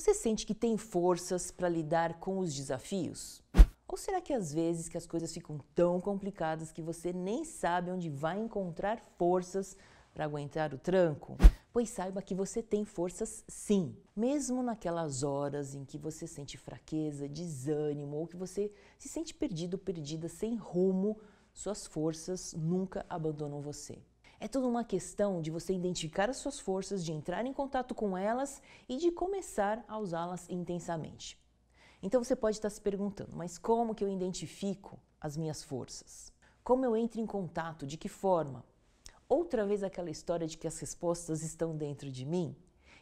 Você sente que tem forças para lidar com os desafios? Ou será que às vezes que as coisas ficam tão complicadas que você nem sabe onde vai encontrar forças para aguentar o tranco? Pois saiba que você tem forças sim, mesmo naquelas horas em que você sente fraqueza, desânimo ou que você se sente perdido, perdida, sem rumo, suas forças nunca abandonam você. É toda uma questão de você identificar as suas forças, de entrar em contato com elas e de começar a usá-las intensamente. Então você pode estar se perguntando, mas como que eu identifico as minhas forças? Como eu entro em contato? De que forma? Outra vez aquela história de que as respostas estão dentro de mim?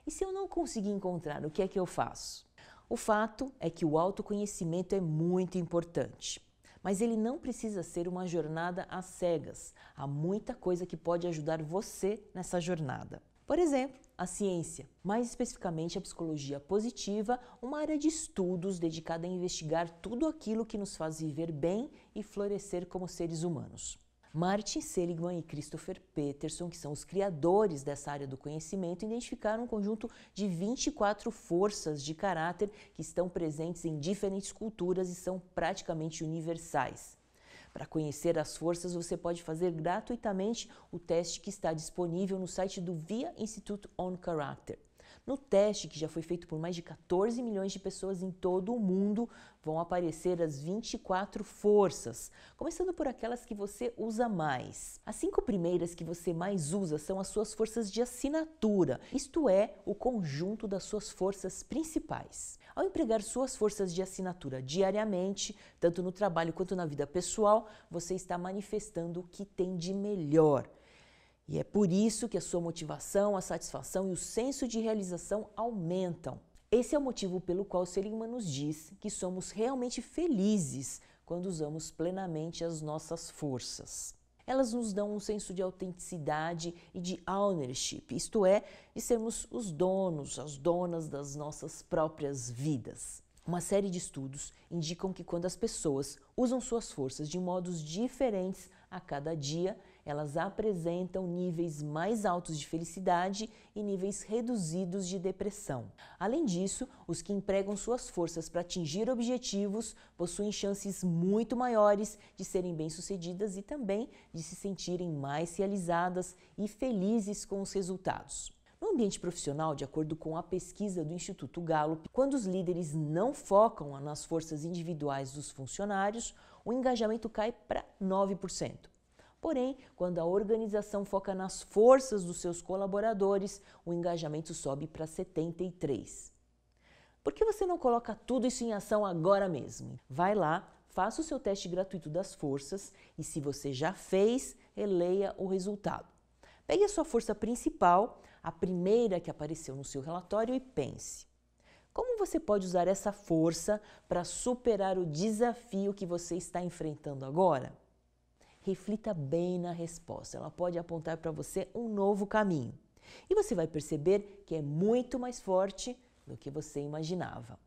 E se eu não conseguir encontrar, o que é que eu faço? O fato é que o autoconhecimento é muito importante. Mas ele não precisa ser uma jornada às cegas. Há muita coisa que pode ajudar você nessa jornada. Por exemplo, a ciência, mais especificamente a psicologia positiva, uma área de estudos dedicada a investigar tudo aquilo que nos faz viver bem e florescer como seres humanos. Martin Seligman e Christopher Peterson, que são os criadores dessa área do conhecimento, identificaram um conjunto de 24 forças de caráter que estão presentes em diferentes culturas e são praticamente universais. Para conhecer as forças, você pode fazer gratuitamente o teste que está disponível no site do VIA Institute on Character. No teste, que já foi feito por mais de 14 milhões de pessoas em todo o mundo, vão aparecer as 24 forças, começando por aquelas que você usa mais. As cinco primeiras que você mais usa são as suas forças de assinatura, isto é, o conjunto das suas forças principais. Ao empregar suas forças de assinatura diariamente, tanto no trabalho quanto na vida pessoal, você está manifestando o que tem de melhor. E é por isso que a sua motivação, a satisfação e o senso de realização aumentam. Esse é o motivo pelo qual Seligman nos diz que somos realmente felizes quando usamos plenamente as nossas forças. Elas nos dão um senso de autenticidade e de ownership, isto é, de sermos os donos, as donas das nossas próprias vidas. Uma série de estudos indicam que quando as pessoas usam suas forças de modos diferentes a cada dia, elas apresentam níveis mais altos de felicidade e níveis reduzidos de depressão. Além disso, os que empregam suas forças para atingir objetivos possuem chances muito maiores de serem bem-sucedidas e também de se sentirem mais realizadas e felizes com os resultados. No ambiente profissional, de acordo com a pesquisa do Instituto Gallup, quando os líderes não focam nas forças individuais dos funcionários, o engajamento cai para 9%. Porém, quando a organização foca nas forças dos seus colaboradores, o engajamento sobe para 73. Por que você não coloca tudo isso em ação agora mesmo? Vai lá, faça o seu teste gratuito das forças e, se você já fez, eleia o resultado. Pegue a sua força principal, a primeira que apareceu no seu relatório, e pense: como você pode usar essa força para superar o desafio que você está enfrentando agora? reflita bem na resposta. Ela pode apontar para você um novo caminho. E você vai perceber que é muito mais forte do que você imaginava.